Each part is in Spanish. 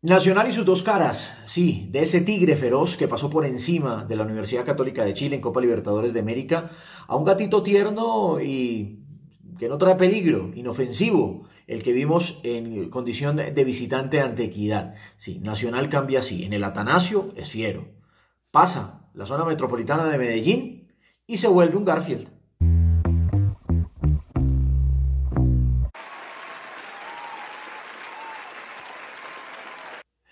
Nacional y sus dos caras, sí, de ese tigre feroz que pasó por encima de la Universidad Católica de Chile en Copa Libertadores de América, a un gatito tierno y que no trae peligro, inofensivo, el que vimos en condición de visitante ante Equidad. Sí, Nacional cambia así, en el Atanasio es fiero, pasa la zona metropolitana de Medellín y se vuelve un Garfield.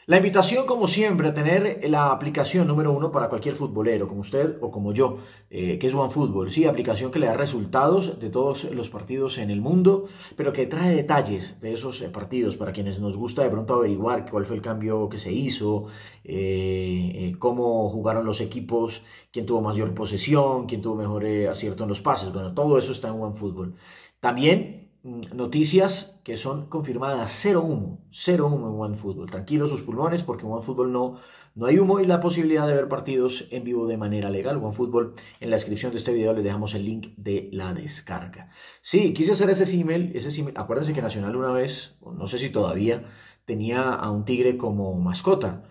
La invitación, como siempre, a tener la aplicación número uno para cualquier futbolero, como usted o como yo, eh, que es OneFootball. Sí, aplicación que le da resultados de todos los partidos en el mundo, pero que trae detalles de esos eh, partidos para quienes nos gusta de pronto averiguar cuál fue el cambio que se hizo, eh, cómo jugaron los equipos, quién tuvo mayor posesión, quién tuvo mejor acierto en los pases. Bueno, todo eso está en OneFootball. También Mm, noticias que son confirmadas, cero humo, cero humo en OneFootball. Tranquilos sus pulmones porque en OneFootball no, no hay humo y la posibilidad de ver partidos en vivo de manera legal. OneFootball, en la descripción de este video les dejamos el link de la descarga. Sí, quise hacer ese email, ese email. Acuérdense que Nacional una vez, no sé si todavía, tenía a un tigre como mascota.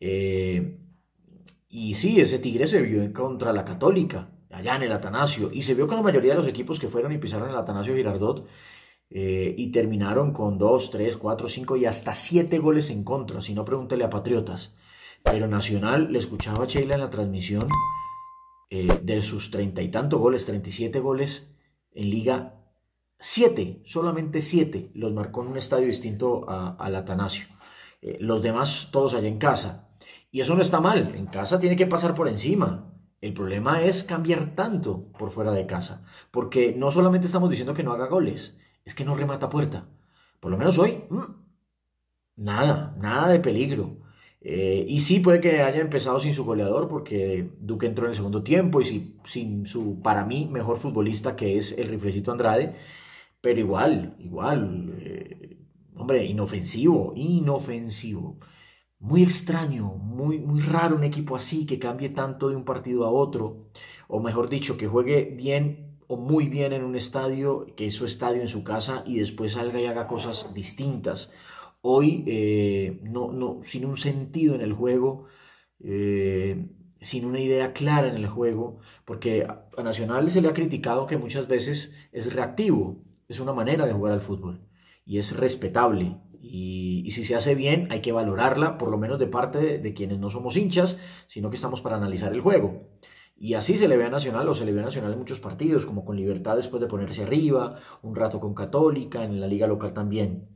Eh, y sí, ese tigre se vio contra la católica allá en el Atanasio, y se vio con la mayoría de los equipos que fueron y pisaron el Atanasio Girardot, eh, y terminaron con 2, 3, 4, 5 y hasta 7 goles en contra, si no pregúntele a Patriotas. Pero Nacional, le escuchaba a Sheila en la transmisión, eh, de sus treinta y tantos goles, 37 goles en liga, 7, solamente 7 los marcó en un estadio distinto al Atanasio. Eh, los demás todos allá en casa. Y eso no está mal, en casa tiene que pasar por encima. El problema es cambiar tanto por fuera de casa, porque no solamente estamos diciendo que no haga goles, es que no remata puerta. Por lo menos hoy, mm, nada, nada de peligro. Eh, y sí, puede que haya empezado sin su goleador, porque Duque entró en el segundo tiempo y sin su, para mí, mejor futbolista, que es el riflecito Andrade. Pero igual, igual, eh, hombre, inofensivo, inofensivo muy extraño, muy, muy raro un equipo así que cambie tanto de un partido a otro, o mejor dicho, que juegue bien o muy bien en un estadio, que es su estadio en su casa y después salga y haga cosas distintas. Hoy, eh, no, no, sin un sentido en el juego, eh, sin una idea clara en el juego, porque a Nacional se le ha criticado que muchas veces es reactivo, es una manera de jugar al fútbol y es respetable. Y, si se hace bien, hay que valorarla, por lo menos de parte de, quienes no somos hinchas, sino que estamos para analizar el juego. Y así se le ve a Nacional o se le ve a Nacional en muchos partidos, como con Libertad después de ponerse arriba, un rato con Católica, en la liga local también.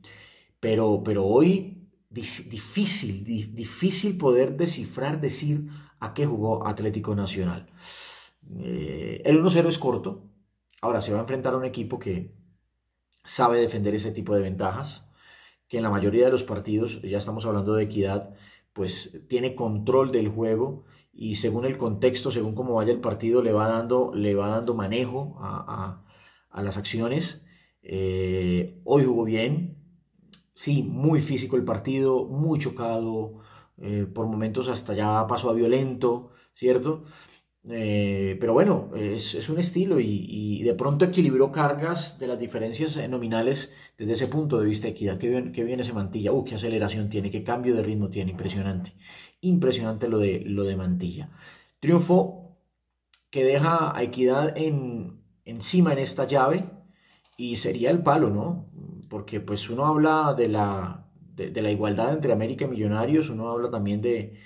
Pero, pero hoy difícil, difícil poder descifrar, decir a qué jugó Atlético Nacional. Eh, el 1-0 es corto. Ahora se va a enfrentar a un equipo que, sabe defender ese tipo de ventajas, que en la mayoría de los partidos, ya estamos hablando de equidad, pues tiene control del juego y según el contexto, según cómo vaya el partido, le va dando, le va dando manejo a, las acciones. Eh, hoy jugó bien, sí, muy físico el partido, muy chocado, eh, por momentos hasta ya pasó a violento, ¿cierto? Eh, pero bueno, es, un estilo y, de pronto equilibró cargas de las diferencias eh, nominales desde ese punto de vista de equidad. que bien, que bien ese Mantilla, uh, qué aceleración tiene, qué cambio de ritmo tiene, impresionante. Impresionante lo de, lo de Mantilla. Triunfo que deja a Equidad en, encima en esta llave y sería el palo, ¿no? Porque pues uno habla de la, de la igualdad entre América y Millonarios, uno habla también de,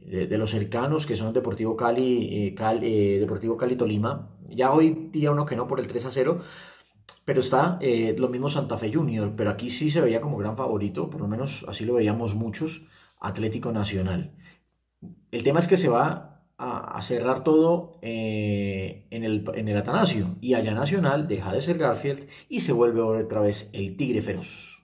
de, los cercanos que son Deportivo Cali, eh, eh, Deportivo Cali Tolima, ya hoy día uno que no por el 3 a 0, pero está eh, lo mismo Santa Fe Junior, pero aquí sí se veía como gran favorito, por lo menos así lo veíamos muchos, Atlético Nacional. El tema es que se va a, cerrar todo en el, en, el, Atanasio y allá Nacional deja de ser Garfield y se vuelve otra vez el Tigre Feroz.